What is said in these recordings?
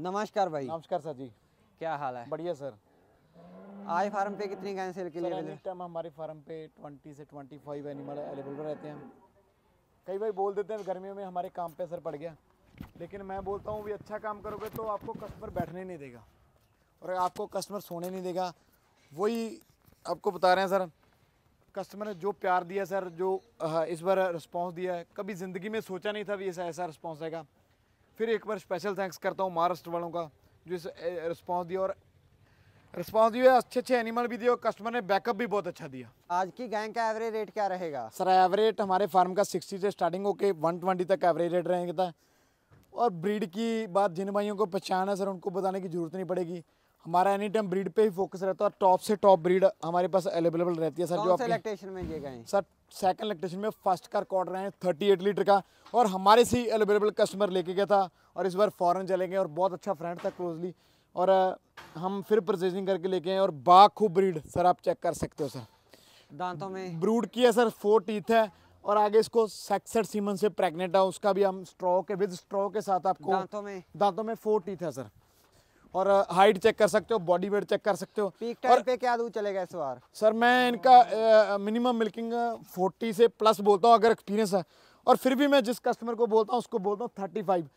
नमस्कार भाई नमस्कार सर जी क्या हाल है बढ़िया सर आज फार्म पे कितनी गायें सेल के लिए टाइम हमारे फार्म पे 20 से 25 एनिमल अवेलेबल रहते हैं कई भाई बोल देते हैं गर्मियों में हमारे काम पे असर पड़ गया लेकिन मैं बोलता हूँ भी अच्छा काम करोगे तो आपको कस्टमर बैठने नहीं देगा और आपको कस्टमर सोने नहीं देगा वही आपको बता रहे हैं सर कस्टमर ने जो प्यार दिया सर जो इस बार रिस्पॉन्स दिया है कभी ज़िंदगी में सोचा नहीं था भी ऐसा ऐसा रिस्पॉन्स आएगा फिर एक बार स्पेशल थैंक्स करता हूँ महाराष्ट्र वालों का जो इस रिस्पॉन्स दिया और रिस्पॉन्स दिया अच्छे अच्छे एनिमल भी दिए और कस्टमर ने बैकअप भी बहुत अच्छा दिया आज की गैंग का एवरेज रेट क्या रहेगा सर एवरेज हमारे फार्म का सिक्सटी से स्टार्टिंग होके वन ट्वेंटी तक एवरेज रेट रहेगा और ब्रीड की बात जिन भाइयों को पहचान है सर उनको बताने की जरूरत नहीं पड़ेगी हमारा एनी टाइम ब्रीड पे ही फोकस रहता है और टॉप से टॉप ब्रीड हमारे पास अवेलेबल रहती है सर जो सिलेक्टेशन में ये सर सेकंड इलेक्ट्रेशन में फर्स्ट का रिकॉर्ड रहे हैं थर्टी एट लीटर का और हमारे से ही अवेलेबल कस्टमर लेके गया था और इस बार फॉरन चलेंगे और बहुत अच्छा फ्रेंड था क्लोजली और हम फिर प्रोसेसिंग करके लेके आए और बाखूब ब्रीड सर आप चेक कर सकते हो सर दांतों में ब्रूड की है सर फोर टीथ है और आगे इसको सेक्सर सीमन से प्रेगनेंट है उसका भी हम स्ट्रॉ के विद स्ट्रॉ के साथ आपको दांतों में दांतों में फोर टीथ है सर और हाइट चेक कर सकते हो बॉडी वेट चेक कर सकते हो पीक और पे क्या दूध चलेगा इस बार सर मैं इनका मिनिमम मिल्किंग फोर्टी से प्लस बोलता हूँ अगर एक्सपीरियंस है और फिर भी मैं जिस कस्टमर को बोलता हूँ उसको बोलता हूँ थर्टी फाइव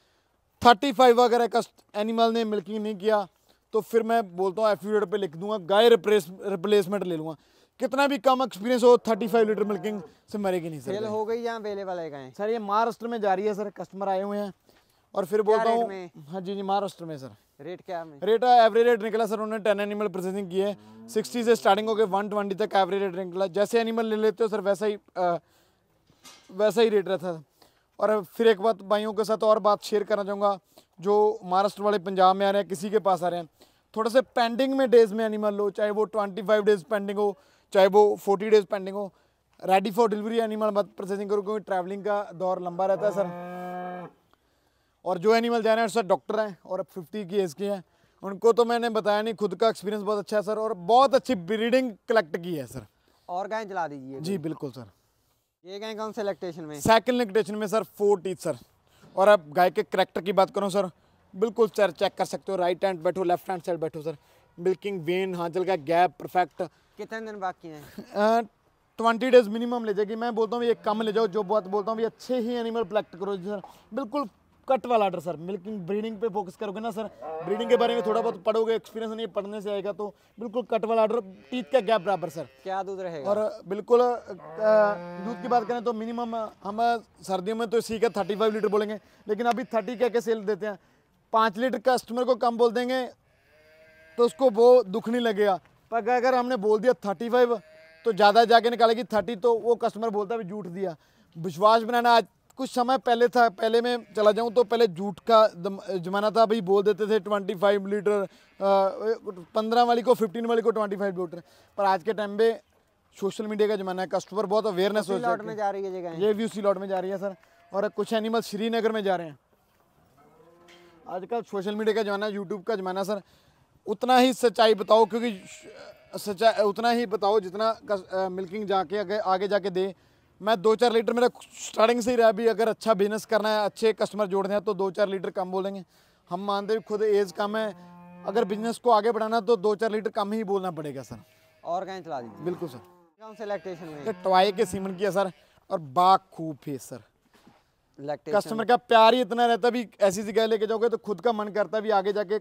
थर्टी फाइव अगर एनिमल ने मिल्किंग नहीं किया तो फिर मैं बोलता हूँ एफ्यूरेट पे लिख दूंगा गाय रिप्लेस रिप्लेसमेंट ले लूँगा कितना भी कम एक्सपीरियंस हो थर्टी फाइव लीटर मिल्किंग से मरेगी नहीं सर हो गई यहाँ अवेलेबल है गाय सर ये महाराष्ट्र में जा रही है सर कस्टमर आए हुए हैं और फिर बोलता हूँ हाँ जी जी महाराष्ट्र में सर रेट क्या है रेट एवरेज रेट निकला सर उन्होंने टेन एनिमल प्रोसेसिंग की है सिक्सटी से स्टार्टिंग होकर वन ट्वेंटी तक एवरेज रेट निकला जैसे एनिमल ले लेते हो सर वैसा ही आ, वैसा ही रेट रहता था और फिर एक बात भाइयों के साथ और बात शेयर करना चाहूँगा जो महाराष्ट्र वाले पंजाब में आ रहे हैं किसी के पास आ रहे हैं थोड़ा सा पेंडिंग में डेज़ में एनिमल लो चाहे वो ट्वेंटी फाइव डेज़ पेंडिंग हो चाहे वो फोर्टी डेज़ पेंडिंग हो रेडी फॉर डिलीवरी एनिमल मत प्रोसेसिंग करो क्योंकि ट्रैवलिंग का दौर लंबा रहता है सर और जो एनिमल जैनर सर डॉक्टर हैं और अब फिफ्टी की एज के हैं उनको तो मैंने बताया नहीं खुद का एक्सपीरियंस बहुत अच्छा है सर और बहुत अच्छी ब्रीडिंग कलेक्ट की है सर और गायें चला दीजिए जी बिल्कुल सर ये गाय कौन से में सेकंड इलेक्टेशन में सर फोर टीथ सर और अब गाय के करेक्टर की बात करूँ सर बिल्कुल सर चेक कर सकते हो राइट हैंड बैठो लेफ्ट हैंड साइड बैठो सर मिल्किंग वेन हांचल का गैप परफेक्ट कितने दिन बाकी हैं ट्वेंटी डेज मिनिमम ले जाएगी मैं बोलता हूँ ये कम ले जाओ जो बहुत बोलता हूँ अच्छे ही एनिमल कलेक्ट करो सर बिल्कुल कट वाला आर्डर सर मिल्किंग ब्रीडिंग पे फोकस करोगे ना सर ब्रीडिंग के बारे में थोड़ा बहुत पढ़ोगे एक्सपीरियंस नहीं पढ़ने से आएगा तो बिल्कुल कट वाला आर्डर टीथ का गैप बराबर सर क्या दूध रहेगा और बिल्कुल दूध की बात करें तो मिनिमम हम सर्दियों में तो इसी का थर्टी फाइव लीटर बोलेंगे लेकिन अभी थर्टी क्या क्या सेल देते हैं पाँच लीटर कस्टमर को कम बोल देंगे तो उसको वो दुख नहीं लगेगा पर अगर हमने बोल दिया थर्टी फाइव तो ज़्यादा जाके निकालेगी थर्टी तो वो कस्टमर बोलता है झूठ दिया विश्वास बनाना आज कुछ समय पहले था पहले मैं चला जाऊँ तो पहले जूट का ज़माना था भाई बोल देते थे ट्वेंटी फाइव लीटर पंद्रह वाली को फिफ्टीन वाली को ट्वेंटी फाइव लीटर पर आज के टाइम पे सोशल मीडिया का ज़माना है कस्टमर बहुत अवेयरनेस हो लॉट में जा रही है जगह ये भी उसी लॉट में जा रही है सर और कुछ एनिमल श्रीनगर में जा रहे हैं आजकल सोशल मीडिया का ज़माना यूट्यूब का ज़माना सर उतना ही सच्चाई बताओ क्योंकि सच्चाई उतना ही बताओ जितना मिल्किंग जाके आगे आगे जाके दे मैं दो चार लीटर मेरा स्टार्टिंग से ही रहा भी अगर अच्छा बिजनेस करना है अच्छे कस्टमर जोड़ने हैं तो दो चार लीटर कम बोलेंगे हम मानते हैं खुद एज कम है अगर बिजनेस को आगे बढ़ाना तो दो चार लीटर कम ही बोलना पड़ेगा सर और कहीं चला दीजिए बिल्कुल सर कौन टॉय के सीमन की है सर और बाग खूब फेस सर कस्टमर का प्यार ही इतना रहता भी ऐसी जगह लेके जाओगे तो खुद का मन करता भी आगे जाके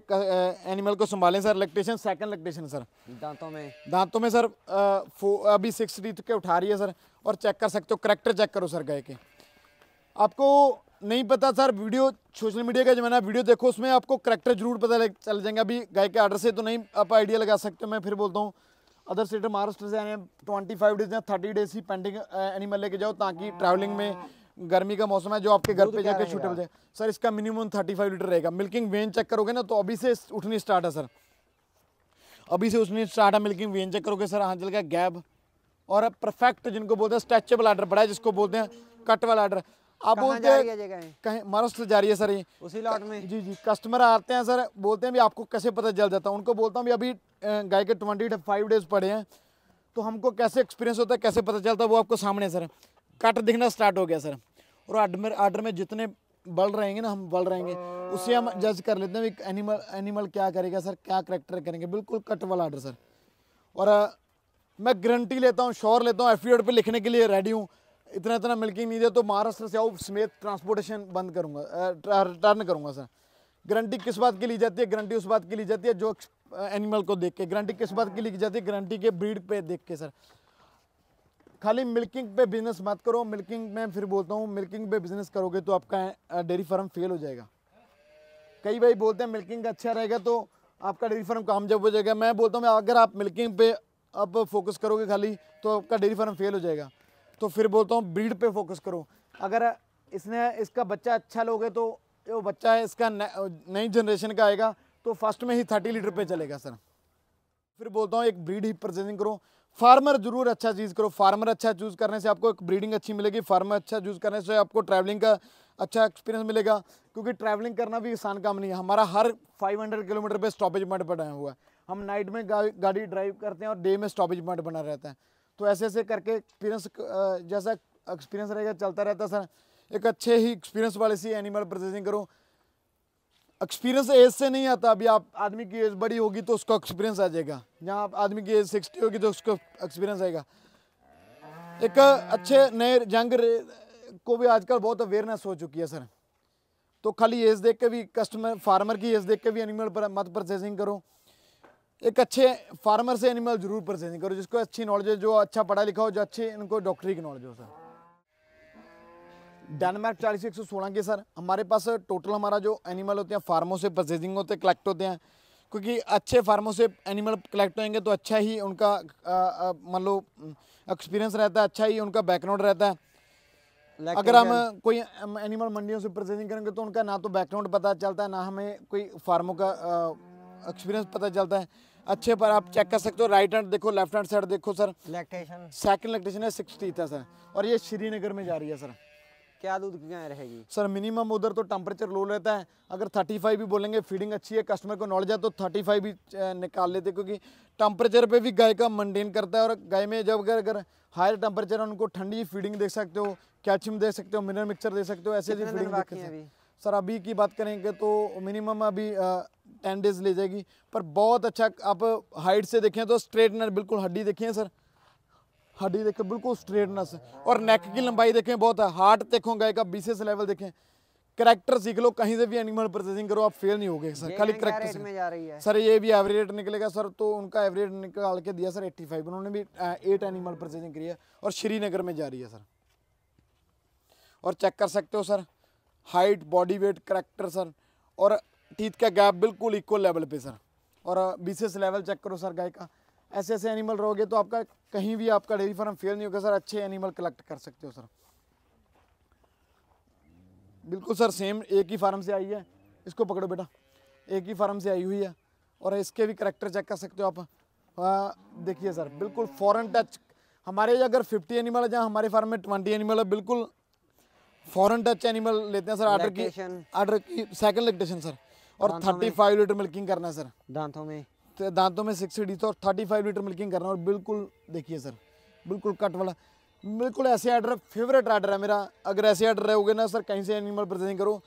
एनिमल को संभालें सर इलेक्ट्रेशन सेकंड इलेक्ट्रेशन सर दांतों में दांतों में सर आ, फो, अभी सिक्स टीथ के उठा रही है सर और चेक कर सकते हो करेक्टर चेक करो सर गए के आपको नहीं पता सर वीडियो सोशल मीडिया का जमाना वीडियो देखो उसमें आपको करेक्टर जरूर पता चल जाएगा अभी गाय के आर्डर से तो नहीं आप आइडिया लगा सकते हो मैं फिर बोलता हूँ अदर स्टेट महाराष्ट्र से आने ट्वेंटी फाइव डेज या थर्टी डेज ही पेंडिंग एनिमल लेके जाओ ताकि ट्रैवलिंग में गर्मी का मौसम है जो आपके घर तो पे जाके छूटे जाए सर इसका मिनिमम थर्टी फाइव लीटर रहेगा मिल्किंग वेन चेक करोगे ना तो अभी से उठनी स्टार्ट है सर अभी से उठनी स्टार्ट है मिल्किंग वेन चेक करोगे सर हाँ चल गया गैब और परफेक्ट जिनको बोलते हैं स्ट्रेचेबल आर्डर बड़ा जिसको बोलते हैं कट वाला आर्डर अब बोलते कहीं महाराष्ट्र जा रही है सर ये उसी लॉट में जी जी कस्टमर आते हैं सर बोलते हैं भी आपको कैसे पता चल जाता है उनको बोलता हूँ भी अभी गाय के ट्वेंटी फाइव डेज पड़े हैं तो हमको कैसे एक्सपीरियंस होता है कैसे पता चलता है वो आपको सामने सर कट दिखना स्टार्ट हो गया सर और आर्डर आर्डर में जितने बल रहेंगे ना हम बल रहेंगे उससे हम जज कर लेते हैं एनिमल एनिमल क्या करेगा सर क्या करेक्टर करेंगे बिल्कुल कट वाला आर्डर सर और मैं गारंटी लेता हूँ शोर लेता हूँ एफिडेविट पे लिखने के लिए रेडी हूँ इतना इतना मिल्किंग नहीं दिया तो महाराष्ट्र से आओ समेत ट्रांसपोर्टेशन बंद करूँगा रिटर्न करूँगा सर गारंटी किस बात की ली जाती है गारंटी उस बात की ली जाती है जो एनिमल को देख के गारंटी किस बात की ली जाती है गारंटी के ब्रीड पर देख के सर खाली मिल्किंग पे बिजनेस मत करो मिल्किंग में फिर बोलता हूँ मिल्किंग पे बिजनेस करोगे तो आपका डेयरी फार्म फेल हो जाएगा कई भाई बोलते हैं मिल्किंग अच्छा रहेगा तो आपका डेयरी फार्म कामयाब हो जाएगा मैं बोलता हूँ अगर आप मिल्किंग पे अब फोकस करोगे खाली तो आपका डेयरी फार्म फेल हो जाएगा तो फिर बोलता हूँ ब्रीड पे फोकस करो अगर इसने इसका बच्चा अच्छा लोगे तो वो बच्चा है इसका नई जनरेशन का आएगा तो फर्स्ट में ही थर्टी लीटर पे चलेगा सर फिर बोलता हूँ एक ब्रीड ही परचेजिंग करो फार्मर जरूर अच्छा चीज़ करो फार्मर अच्छा चूज़ करने से आपको एक ब्रीडिंग अच्छी मिलेगी फार्मर अच्छा चूज़ करने से आपको ट्रैवलिंग का अच्छा एक्सपीरियंस मिलेगा क्योंकि ट्रैवलिंग करना भी आसान काम नहीं है हमारा हर 500 किलोमीटर पे स्टॉपेज पॉइंट बनाया हुआ है हम नाइट में गा, गाड़ी ड्राइव करते हैं और डे में स्टॉपेज पॉइंट बना रहता है तो ऐसे ऐसे करके एक्सपीरियंस जैसा एक्सपीरियंस रहेगा चलता रहता है सर एक अच्छे ही एक्सपीरियंस वाले से एनिमल प्रोसेसिंग करो एक्सपीरियंस एज से नहीं आता अभी आप आदमी की एज बड़ी होगी तो उसका एक्सपीरियंस आ जाएगा जहाँ आदमी की एज सिक्सटी होगी तो उसका एक्सपीरियंस आएगा एक अच्छे नए यंग को भी आजकल बहुत अवेयरनेस हो चुकी है सर तो खाली एज देख के भी कस्टमर फार्मर की एज देख के भी एनिमल पर मत प्रोसेसिंग करो एक अच्छे फार्मर से एनिमल जरूर परचेजिंग करो जिसको अच्छी नॉलेज है जो अच्छा पढ़ा लिखा हो जो अच्छे इनको डॉक्टरी की नॉलेज हो सर डेनमार्क चालीस एक सौ सोलह के सर हमारे पास टोटल हमारा जो एनिमल होते हैं फार्मों से परचेजिंग होते हैं कलेक्ट होते हैं क्योंकि अच्छे फार्मों से एनिमल कलेक्ट होंगे तो अच्छा ही उनका मान लो एक्सपीरियंस रहता है अच्छा ही उनका बैकग्राउंड रहता है अगर हम कोई एनिमल मंडियों से परचेजिंग करेंगे तो उनका ना तो बैकग्राउंड पता चलता है ना हमें कोई फार्मों का एक्सपीरियंस पता चलता है अच्छे पर आप चेक कर सकते हो राइट हैंड देखो लेफ्ट हैंड साइड देखो सर लैक्टेशन सेकंड लैक्टेशन है सिक्स टीथ है सर और ये श्रीनगर में जा रही है सर क्या दूध की गाय रहेगी सर मिनिमम उधर तो टेम्परेचर लो रहता है अगर 35 भी बोलेंगे फीडिंग अच्छी है कस्टमर को नॉलेज है तो 35 भी निकाल लेते क्योंकि टेम्परेचर पे भी गाय का मेनटेन करता है और गाय में जब अगर अगर हायर टेम्परेचर है उनको ठंडी फीडिंग देख सकते हो कैल्शियम दे सकते हो मिनरल मिक्सर दे सकते हो ऐसे फीडिंग सर अभी की बात करेंगे तो मिनिमम अभी टेन डेज ले जाएगी पर बहुत अच्छा आप हाइट से देखें तो स्ट्रेटनर बिल्कुल हड्डी देखिए सर हड्डी देखें बिल्कुल स्ट्रेटनेस और नेक की लंबाई देखें बहुत है हार्ट देखो गाय का बीसेस लेवल देखें करेक्टर सीख लो कहीं से भी एनिमल परचेसिंग करो आप फेल नहीं गए सर खाली करेक्टर में जा रही है सर ये भी एवरेज रेट निकलेगा सर तो उनका एवरेज निकाल के दिया सर 85 उन्होंने भी एट एनिमल परचेसिंग करी है और श्रीनगर में जा रही है सर और चेक कर सकते हो sir height body weight character sir और टीथ का गैप बिल्कुल इक्वल लेवल पे सर और बीसीएस लेवल चेक करो सर गाय का ऐसे ऐसे एनिमल रहोगे तो आपका कहीं भी आपका डेयरी फार्म फेल नहीं होगा सर अच्छे एनिमल कलेक्ट कर सकते हो सर बिल्कुल सर सेम एक ही फार्म से आई है इसको पकड़ो बेटा एक ही फार्म से आई हुई है और इसके भी करेक्टर चेक कर सकते हो आप हाँ, देखिए सर बिल्कुल फॉरन टच हमारे अगर फिफ्टी एनिमल है जहाँ हमारे फार्म में ट्वेंटी एनिमल है बिल्कुल फॉरन टच एनिमल लेते हैं सर आर्डर की आर्डर की सेकंड लेक्टेशन सर और थर्टी फाइव लीटर मिल्किंग करना है सर दांतों में तो दांतों में सिक्स डी तो और थर्टी फाइव लीटर मिल्किंग करना है और बिल्कुल देखिए सर बिल्कुल कट वाला बिल्कुल ऐसे आर्डर फेवरेट आर्डर है मेरा अगर ऐसे आर्डर रहोगे ना सर कहीं से एनिमल प्रेजेंट करो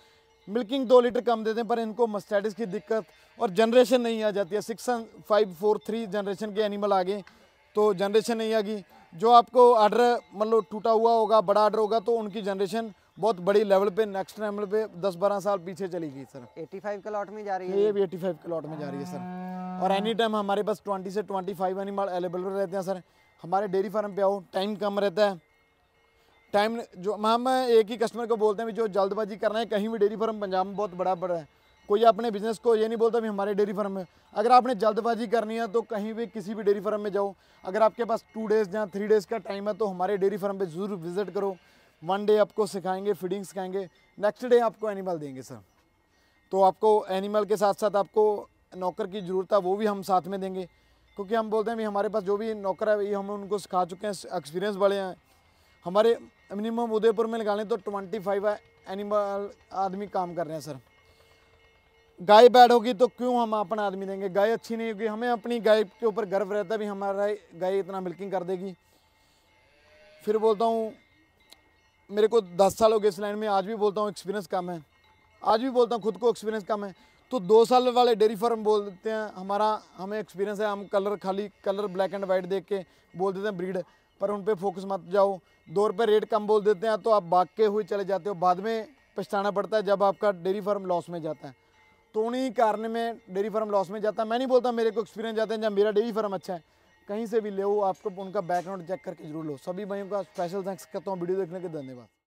मिल्किंग दो लीटर कम देते हैं पर इनको मस्टैटिस की दिक्कत और जनरेशन नहीं आ जाती है six five four three generation के एनिमल आ गए तो जनरेशन नहीं आगी जो आपको आर्डर मतलब टूटा हुआ होगा बड़ा आर्डर होगा तो उनकी जनरेशन बहुत बड़ी लेवल पे नेक्स्ट लेवल पे दस बारह साल पीछे चली गई सर 85 के लॉट में जा रही है ये भी 85 के लॉट में जा रही है सर और एनी टाइम हमारे पास 20 से 25 एनिमल अवेलेबल रहते हैं सर हमारे डेयरी फार्म पे आओ टाइम कम रहता है टाइम जो हम एक ही कस्टमर को बोलते हैं जो जल्दबाजी करना है कहीं भी डेयरी फार्म पंजाब में बहुत बड़ा बड़ा है कोई अपने बिजनेस को ये नहीं बोलता भी हमारे डेयरी फार्म में अगर आपने जल्दबाजी करनी है तो कहीं भी किसी भी डेयरी फार्म में जाओ अगर आपके पास टू डेज़ या थ्री डेज़ का टाइम है तो हमारे डेयरी फार्म पर ज़रूर विज़िट करो वन डे आपको सिखाएंगे फीडिंग सिखाएंगे नेक्स्ट डे आपको एनिमल देंगे सर तो आपको एनिमल के साथ साथ आपको नौकर की ज़रूरत है वो भी हम साथ में देंगे क्योंकि हम बोलते हैं भी हमारे पास जो भी नौकर है ये हम उनको सिखा चुके हैं एक्सपीरियंस बड़े हैं हमारे मिनिमम उदयपुर में लगा लें तो ट्वेंटी फाइव एनिमल आदमी काम कर रहे हैं सर गाय बैड होगी तो क्यों हम अपना आदमी देंगे गाय अच्छी नहीं होगी हमें अपनी गाय के ऊपर गर्व रहता है भी हमारा गाय इतना मिल्किंग कर देगी फिर बोलता हूँ मेरे को दस साल हो गए इस लाइन में आज भी बोलता हूँ एक्सपीरियंस कम है आज भी बोलता हूँ खुद को एक्सपीरियंस कम है तो दो साल वाले डेयरी फार्म बोल देते हैं हमारा हमें एक्सपीरियंस है हम कलर खाली कलर ब्लैक एंड वाइट देख के बोल देते हैं ब्रीड पर उन पर फोकस मत जाओ दो रुपये रेट कम बोल देते हैं तो आप भागके हुए चले जाते हो बाद में पछताना पड़ता है जब आपका डेयरी फार्म लॉस में जाता है तो उन्हीं कारण में डेयरी फार्म लॉस में जाता है मैं नहीं बोलता मेरे को एक्सपीरियंस जाता है जब मेरा डेयरी फार्म अच्छा है कहीं से भी ले आपको उनका बैकग्राउंड चेक करके जरूर लो सभी भाइयों का स्पेशल थैंक्स करता हूँ वीडियो देखने के धन्यवाद